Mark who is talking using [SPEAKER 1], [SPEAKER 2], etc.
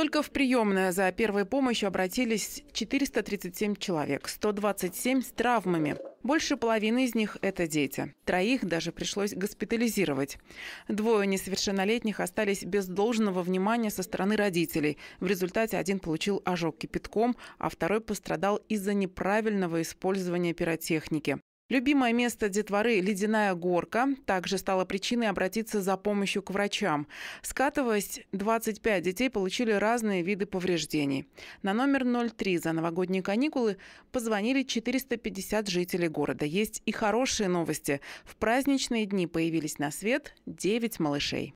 [SPEAKER 1] Только в приемное за первой помощью обратились 437 человек, 127 с травмами. Больше половины из них – это дети. Троих даже пришлось госпитализировать. Двое несовершеннолетних остались без должного внимания со стороны родителей. В результате один получил ожог кипятком, а второй пострадал из-за неправильного использования пиротехники. Любимое место детворы – ледяная горка – также стало причиной обратиться за помощью к врачам. Скатываясь, 25 детей получили разные виды повреждений. На номер 03 за новогодние каникулы позвонили 450 жителей города. Есть и хорошие новости. В праздничные дни появились на свет 9 малышей.